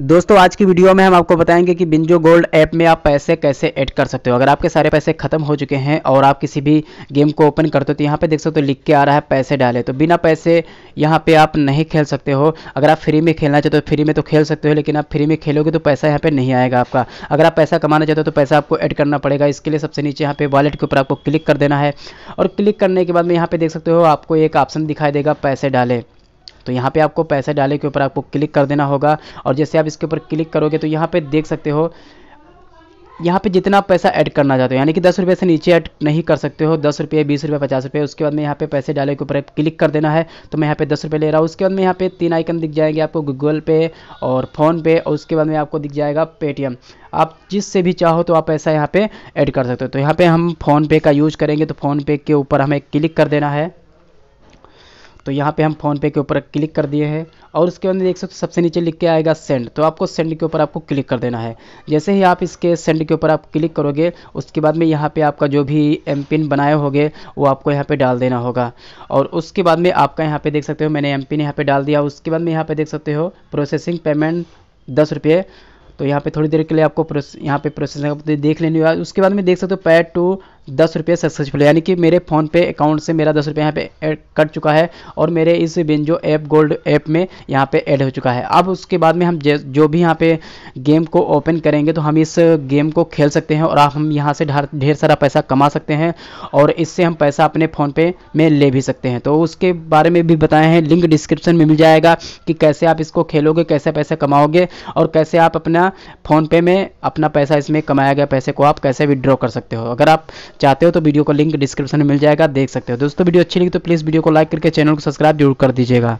दोस्तों आज की वीडियो में हम आपको बताएंगे कि बिंजो गोल्ड ऐप में आप पैसे कैसे ऐड कर सकते हो अगर आपके सारे पैसे खत्म हो चुके हैं और आप किसी भी गेम को ओपन करते हो तो यहाँ पे देख सकते हो लिख के आ रहा है पैसे डाले तो बिना पैसे यहाँ पे आप नहीं खेल सकते हो अगर आप फ्री में खेलना चाहते हो तो फ्री में तो खेल सकते हो लेकिन आप फ्री में खेलोगे तो पैसा यहाँ पर नहीं आएगा आपका अगर आप पैसा कमाना चाहते हो तो पैसा आपको ऐड करना पड़ेगा इसके लिए सबसे नीचे यहाँ पे वॉलेट के ऊपर आपको क्लिक कर देना है और क्लिक करने के बाद में यहाँ पर देख सकते हो आपको एक ऑप्शन दिखाई देगा पैसे डाले तो यहाँ पे आपको पैसे डाले के ऊपर आपको क्लिक कर देना होगा और जैसे आप इसके ऊपर क्लिक करोगे तो यहाँ पे देख सकते हो यहाँ पे जितना पैसा ऐड करना चाहते हो यानी कि दस रुपये से नीचे ऐड नहीं कर सकते हो दस रुपये बीस रुपये पचास रुपये उसके बाद में यहाँ पे पैसे डाले के ऊपर क्लिक कर देना है तो मैं यहाँ पे दस रुपये ले रहा हूँ उसके बाद में यहाँ पे तीन आइकन दिख जाएंगे आपको गूगल पे और फोन पे और उसके बाद में आपको दिख जाएगा पेटीएम आप जिससे भी चाहो तो आप पैसा यहाँ पर ऐड कर सकते हो तो यहाँ पर हम फ़ोनपे का यूज़ करेंगे तो फ़ोनपे के ऊपर हमें क्लिक कर देना है तो यहाँ पे हम फ़ोनपे के ऊपर क्लिक कर दिए हैं और उसके बाद देख सकते हो सबसे नीचे लिख के आएगा सेंड तो आपको सेंड के ऊपर आपको क्लिक कर देना है जैसे ही आप इसके सेंड के ऊपर आप क्लिक करोगे उसके बाद में यहाँ पे आपका जो भी एम पिन बनाए होगे वो आपको यहाँ पे डाल देना होगा और उसके बाद में आपका यहाँ पे देख सकते हो मैंने एम पिन यहाँ पर डाल दिया उसके बाद में यहाँ पर देख सकते हो प्रोसेसिंग पेमेंट दस रुपये तो यहाँ पर थोड़ी देर के लिए आपको यहाँ पर प्रोसेसिंग देख लेनी होगा उसके बाद में देख सकते हो पैड टू दस रुपये सक्सेसफुल यानी कि मेरे फ़ोनपे अकाउंट से मेरा दस रुपये यहाँ पे एड कट चुका है और मेरे इस बेंजो ऐप गोल्ड ऐप में यहाँ पे ऐड हो चुका है अब उसके बाद में हम जो भी यहाँ पे गेम को ओपन करेंगे तो हम इस गेम को खेल सकते हैं और आप हम यहाँ से ढेर सारा पैसा कमा सकते हैं और इससे हम पैसा अपने फ़ोनपे में ले भी सकते हैं तो उसके बारे में भी बताए हैं लिंक डिस्क्रिप्शन में मिल जाएगा कि कैसे आप इसको खेलोगे कैसे पैसा कमाओगे और कैसे आप अपना फ़ोनपे में अपना पैसा इसमें कमाया गया पैसे को आप कैसे विड्रॉ कर सकते हो अगर आप चाहते हो तो वीडियो का लिंक डिस्क्रिप्शन में मिल जाएगा देख सकते हो दोस्तों वीडियो अच्छी लगी तो प्लीज़ वीडियो को लाइक करके चैनल को सब्सक्राइब जरूर कर दीजिएगा